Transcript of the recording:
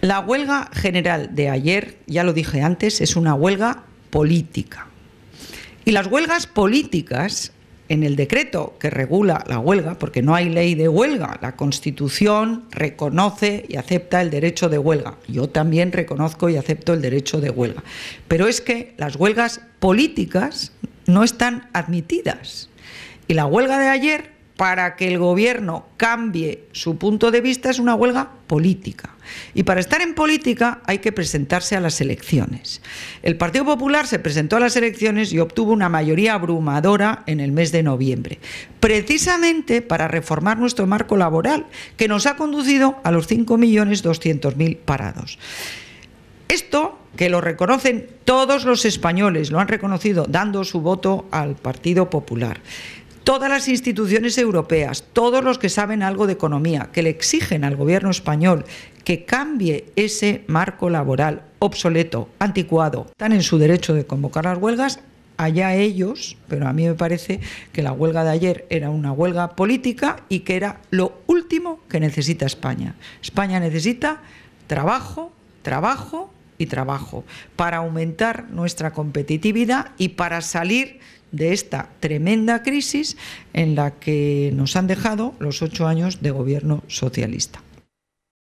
La huelga general de ayer, ya lo dije antes, es una huelga política. Y las huelgas políticas, en el decreto que regula la huelga, porque no hay ley de huelga, la Constitución reconoce y acepta el derecho de huelga. Yo también reconozco y acepto el derecho de huelga. Pero es que las huelgas políticas no están admitidas. Y la huelga de ayer para que el gobierno cambie su punto de vista es una huelga política. Y para estar en política hay que presentarse a las elecciones. El Partido Popular se presentó a las elecciones y obtuvo una mayoría abrumadora en el mes de noviembre, precisamente para reformar nuestro marco laboral, que nos ha conducido a los 5.200.000 parados. Esto que lo reconocen todos los españoles, lo han reconocido dando su voto al Partido Popular todas las instituciones europeas, todos los que saben algo de economía, que le exigen al gobierno español que cambie ese marco laboral obsoleto, anticuado, están en su derecho de convocar las huelgas, allá ellos, pero a mí me parece que la huelga de ayer era una huelga política y que era lo último que necesita España. España necesita trabajo, trabajo y trabajo para aumentar nuestra competitividad y para salir de esta tremenda crisis en la que nos han dejado los ocho años de gobierno socialista.